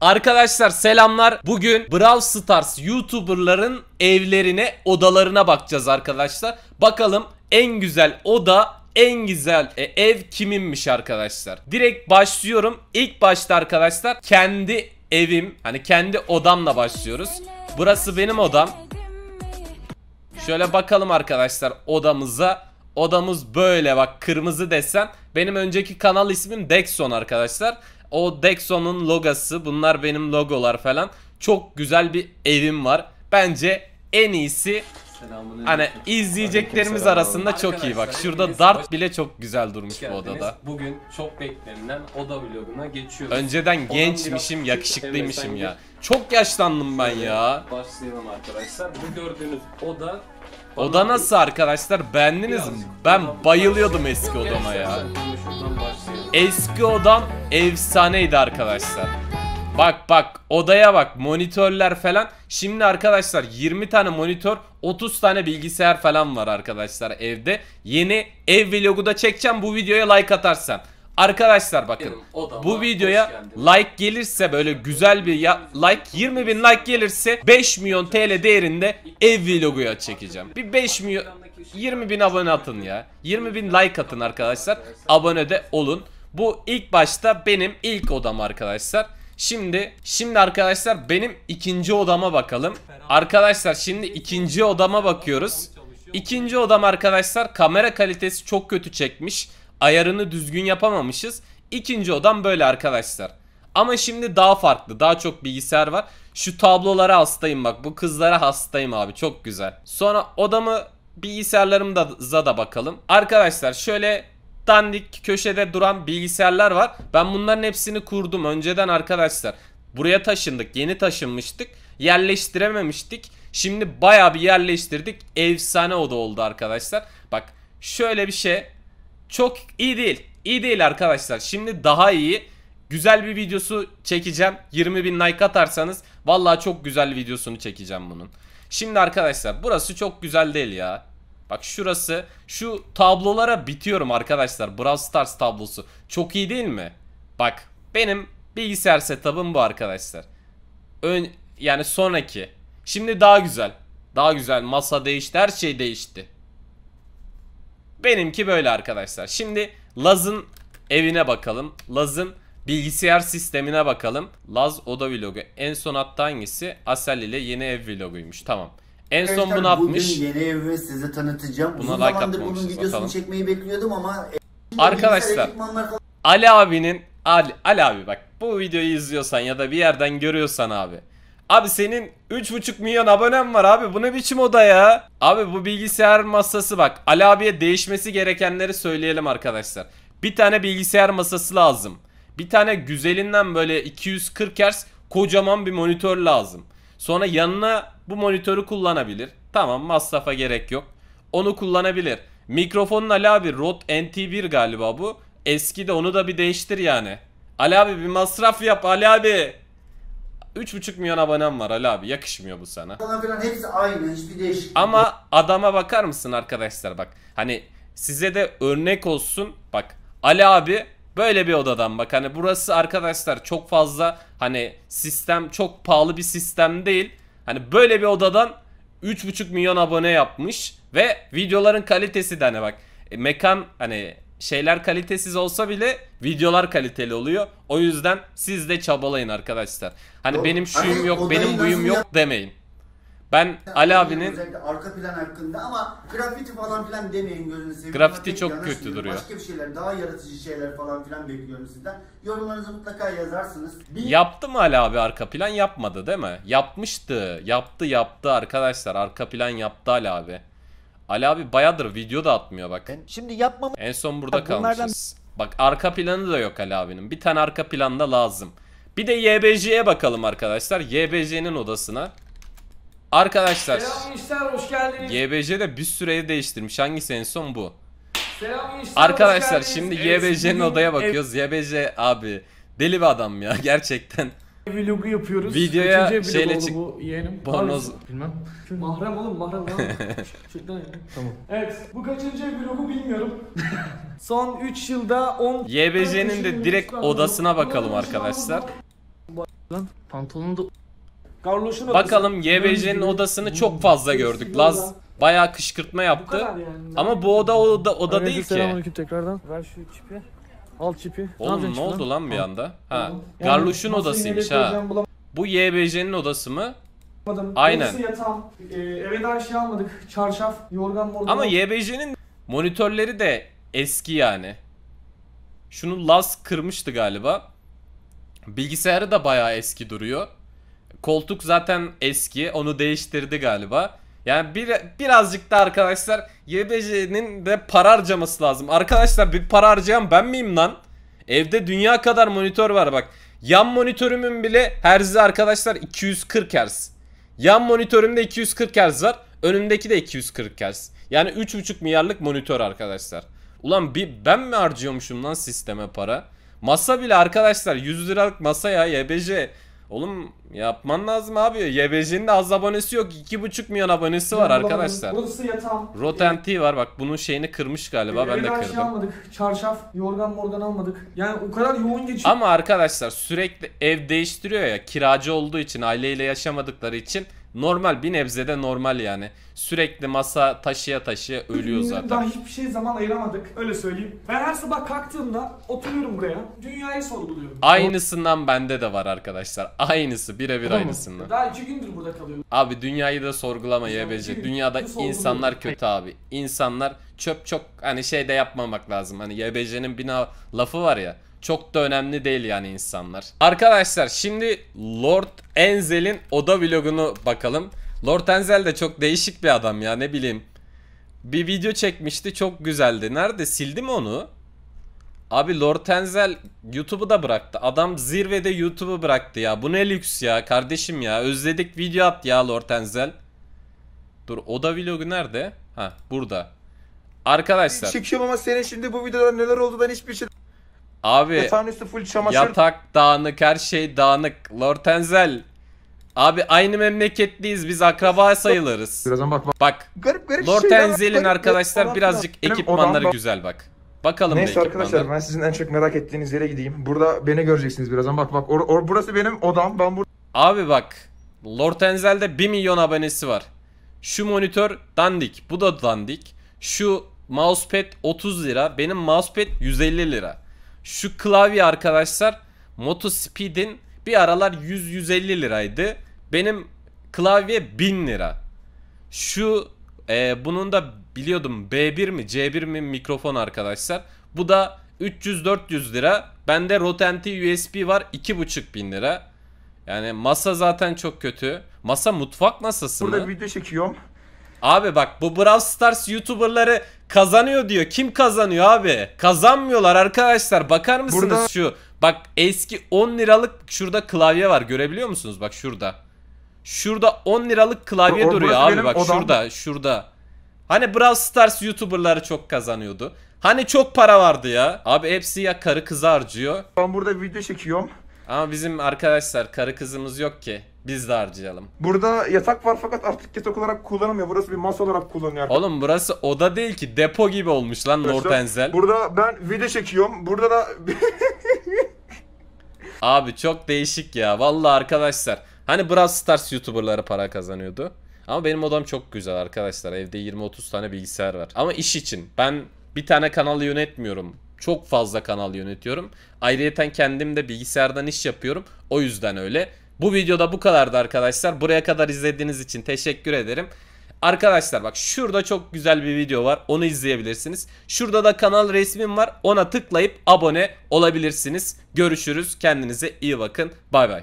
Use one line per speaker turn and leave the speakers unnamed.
Arkadaşlar selamlar. Bugün Brawl Stars YouTuber'ların evlerine, odalarına bakacağız arkadaşlar. Bakalım en güzel oda, en güzel e, ev kiminmiş arkadaşlar. Direkt başlıyorum. İlk başta arkadaşlar kendi evim, hani kendi odamla başlıyoruz. Burası benim odam. Şöyle bakalım arkadaşlar odamıza. Odamız böyle bak kırmızı desen. Benim önceki kanal ismim Dexon arkadaşlar. O Dexon'un logosu bunlar benim logolar falan. Çok güzel bir evim var. Bence en iyisi Hani izleyeceklerimiz arasında çok iyi bak. Şurada dart bile çok güzel durmuş bu odada. Bugün çok beklenilen oda vloguna geçiyoruz. Önceden gençmişim, yakışıklıymışım ya. Çok yaşlandım ben ya. Başlayalım arkadaşlar. Bu gördüğünüz oda Oda nasıl arkadaşlar? Beğendiniz mi? Ben bayılıyordum eski odama ya. Şuradan başlayalım. Eski odam efsaneydi arkadaşlar. Bak bak odaya bak monitörler falan. Şimdi arkadaşlar 20 tane monitör 30 tane bilgisayar falan var arkadaşlar evde. Yeni ev vlogu da çekeceğim bu videoya like atarsan. Arkadaşlar bakın Benim, bu videoya like gelirse böyle güzel bir ya, like 20 bin like gelirse 5 milyon TL değerinde ev vloguya çekeceğim. Bir 5 milyon 20 bin abone atın ya. 20 bin like atın arkadaşlar. Abone de olun. Bu ilk başta benim ilk odam arkadaşlar. Şimdi şimdi arkadaşlar benim ikinci odama bakalım. Arkadaşlar şimdi ikinci odama bakıyoruz. İkinci odam arkadaşlar kamera kalitesi çok kötü çekmiş. Ayarını düzgün yapamamışız. İkinci odam böyle arkadaşlar. Ama şimdi daha farklı. Daha çok bilgisayar var. Şu tablolara hastayım bak. Bu kızlara hastayım abi. Çok güzel. Sonra odamı bilgisayarlarımda da bakalım. Arkadaşlar şöyle dandik köşede duran bilgisayarlar var. Ben bunların hepsini kurdum önceden arkadaşlar. Buraya taşındık. Yeni taşınmıştık. Yerleştirememiştik. Şimdi baya bir yerleştirdik. Efsane oda oldu arkadaşlar. Bak şöyle bir şey. Çok iyi değil. İyi değil arkadaşlar. Şimdi daha iyi. Güzel bir videosu çekeceğim. 20 bin like atarsanız. Vallahi çok güzel videosunu çekeceğim bunun. Şimdi arkadaşlar burası çok güzel değil ya. Bak şurası şu tablolara bitiyorum arkadaşlar. Brawl Stars tablosu. Çok iyi değil mi? Bak benim bilgisayar setup'ım bu arkadaşlar. Ön, yani sonraki. Şimdi daha güzel. Daha güzel masa değişti her şey değişti. Benimki böyle arkadaşlar. Şimdi Laz'ın evine bakalım. Laz'ın bilgisayar sistemine bakalım. Laz oda vlogu. En son hatta hangisi? Asel ile yeni ev vloguymuş. Tamam. En son bunu atmış. Bugün yeni evimi size tanıtacağım. Buna Uzun like zamandır bunun videosunu bakalım. çekmeyi bekliyordum ama... E, arkadaşlar Ali abinin... Ali, Ali abi bak bu videoyu izliyorsan ya da bir yerden görüyorsan abi. Abi senin 3.5 milyon abonen var abi bu ne biçim oda ya? Abi bu bilgisayar masası bak Ali abiye değişmesi gerekenleri söyleyelim arkadaşlar. Bir tane bilgisayar masası lazım. Bir tane güzelinden böyle 240 Hz kocaman bir monitör lazım. Sonra yanına bu monitörü kullanabilir. Tamam masrafa gerek yok. Onu kullanabilir. Mikrofonun Ali abi Rode NT1 galiba bu. Eski de onu da bir değiştir yani. Ali abi bir masraf yap Ali abi. 3,5 milyon abonem var Ali abi yakışmıyor bu sana. Falan filan hepsi aynı hiçbir değişiklik Ama adama bakar mısın arkadaşlar bak. Hani size de örnek olsun. Bak Ali abi Böyle bir odadan bak hani burası arkadaşlar çok fazla hani sistem çok pahalı bir sistem değil. Hani böyle bir odadan 3,5 milyon abone yapmış ve videoların kalitesi de hani bak e, mekan hani şeyler kalitesiz olsa bile videolar kaliteli oluyor. O yüzden siz de çabalayın arkadaşlar. Hani o, benim şuyum hani yok, benim buyum yok demeyin. Ben Ali abinin özellikle arka plan hakkında ama grafiti falan filan demeyin gözünü seveyim. Grafiti çok kötü yanaşmayın. duruyor. Başka bir şeyler, daha yaratıcı şeyler falan filan bekliyorum sizden. Yorumlarınızı mutlaka yazarsınız. Bir... Yaptı mı Ali abi arka plan yapmadı değil mi? Yapmıştı. Yaptı yaptı arkadaşlar. Arka plan yaptı Ali abi. Ali abi bayadır video da atmıyor bak. Şimdi yapmamı... En son burada ya bunlardan... Bak arka planı da yok Ali abinin. Bir tane arka planda lazım. Bir de YBJ'ye bakalım arkadaşlar. YBJ'nin odasına. Arkadaşlar. Selam gençler hoş geldiniz. YBC'de bir süreyi değiştirmiş. Hangisi en son bu? Selam gençler Arkadaşlar şimdi YBC'nin odaya bakıyoruz. Ev... YBC abi deli bir adam ya gerçekten. Vlogu yapıyoruz. Videoya Üçüncü şeyle çık. Bu yeğenim. Pornoz. Bilmem. Mahrem oğlum mahrem. Şuradan Tamam. Evet bu kaçıncı vlogu bilmiyorum. Son 3 yılda 10. YBC'nin de direkt odasına bakalım arkadaşlar. Lan pantolonu da Garloş'un Bakalım YBC'nin odasını çok fazla gördük. Laz bayağı kışkırtma yaptı. Yani. Ama bu oda oda, oda Aleyküm değil ki. Selam tekrardan. Ver şu çipi. Al çipi. Oğlum ne, ne oldu lan bir anda? Ha. Yani Garloş'un odasıymış ha. Bu YBC'nin odası mı? Aynen. Burası yatağım. Ee, eve daha şey almadık. Çarşaf, yorgan, morgan. Ama YBC'nin monitörleri de eski yani. Şunu Laz kırmıştı galiba. Bilgisayarı da bayağı eski duruyor. Koltuk zaten eski. Onu değiştirdi galiba. Yani bir, birazcık da arkadaşlar YBC'nin de para harcaması lazım. Arkadaşlar bir para harcayan ben miyim lan? Evde dünya kadar monitör var bak. Yan monitörümün bile herzi arkadaşlar 240 Hz. Yan monitörümde 240 Hz var. Önümdeki de 240 Hz. Yani 3.5 milyarlık monitör arkadaşlar. Ulan bir ben mi harcıyormuşum lan sisteme para? Masa bile arkadaşlar 100 liralık masa ya YBC Oğlum yapman lazım abi. YBC'nin de az abonesi yok. 2,5 milyon abonesi var arkadaşlar. Burası yatağım. Rotten e, Tea var bak bunun şeyini kırmış galiba. ben de kırdım. Şey almadık. Çarşaf, yorgan morgan almadık. Yani o kadar yoğun geçiyor. Ama arkadaşlar sürekli ev değiştiriyor ya. Kiracı olduğu için, aileyle yaşamadıkları için normal bir nebzede normal yani sürekli masa taşıya taşıya ölüyor zaten. Daha hiçbir şey zaman ayıramadık. Öyle söyleyeyim. Ben her sabah kalktığımda oturuyorum buraya. Dünyayı sorguluyorum. Aynısından bende de var arkadaşlar. Aynısı. Birebir aynısından. Daha iki gündür burada kalıyorum. Abi dünyayı da sorgulama YBC. Dünyada insanlar kötü abi. İnsanlar çöp çok hani şey de yapmamak lazım. Hani YBC'nin bina lafı var ya. Çok da önemli değil yani insanlar. Arkadaşlar şimdi Lord Enzel'in oda vlogunu bakalım. Lord Enzel de çok değişik bir adam ya ne bileyim. Bir video çekmişti çok güzeldi. Nerede sildi mi onu? Abi Lord Enzel YouTube'u da bıraktı. Adam zirvede YouTube'u bıraktı ya. Bu ne lüks ya kardeşim ya. Özledik video at ya Lord Enzel. Dur oda vlogu nerede? Ha burada. Arkadaşlar. Çıkışım şey ama senin şimdi bu videoda neler oldu ben hiçbir şey... Abi Yatağın full çamaşır... yatak dağınık her şey dağınık. Lord Enzel Abi aynı memleketliyiz biz akraba sayılırız. Birazdan bak bak. Bak. Garip garip Lord şeyler. Enzel'in garip, arkadaşlar garip, birazcık garip, ekipmanları odam, güzel bak. Bakalım Neyse arkadaşlar ben sizin en çok merak ettiğiniz yere gideyim. Burada beni göreceksiniz birazdan bak bak. Or, or, burası benim odam. Ben burada. Abi bak. Lord Enzel'de 1 milyon abonesi var. Şu monitör dandik. Bu da dandik. Şu mousepad 30 lira. Benim mousepad 150 lira. Şu klavye arkadaşlar Moto Speed'in bir aralar 100-150 liraydı. Benim klavye 1000 lira. Şu e, bunun da biliyordum B1 mi C1 mi mikrofon arkadaşlar. Bu da 300-400 lira. Bende Rotenti USB var 2,5 bin lira. Yani masa zaten çok kötü. Masa mutfak masası Burada mı? Burada video çekiyorum. Abi bak bu Brawl Stars YouTuber'ları kazanıyor diyor. Kim kazanıyor abi? Kazanmıyorlar arkadaşlar. Bakar mısınız Burada... şu? Bak eski 10 liralık şurada klavye var. Görebiliyor musunuz? Bak şurada. Şurada 10 liralık klavye o, duruyor abi bak odam. şurada şurada. Hani Brawl Stars YouTuber'ları çok kazanıyordu. Hani çok para vardı ya. Abi hepsi ya karı kızı harcıyor. Ben burada video çekiyorum. Ama bizim arkadaşlar karı kızımız yok ki. Biz de harcayalım. Burada yatak var fakat artık yatak olarak kullanamıyor. Burası bir masa olarak kullanılıyor. Artık. Oğlum burası oda değil ki. Depo gibi olmuş lan Arkadaşlar, Nortenzel. Burada ben video çekiyorum. Burada da... Abi çok değişik ya. Vallahi arkadaşlar. Hani Brawl Stars YouTuber'ları para kazanıyordu. Ama benim odam çok güzel arkadaşlar. Evde 20-30 tane bilgisayar var. Ama iş için. Ben bir tane kanalı yönetmiyorum. Çok fazla kanal yönetiyorum. Ayrıyeten kendim de bilgisayardan iş yapıyorum. O yüzden öyle. Bu videoda bu kadardı arkadaşlar. Buraya kadar izlediğiniz için teşekkür ederim. Arkadaşlar bak şurada çok güzel bir video var. Onu izleyebilirsiniz. Şurada da kanal resmim var. Ona tıklayıp abone olabilirsiniz. Görüşürüz. Kendinize iyi bakın. Bay bay.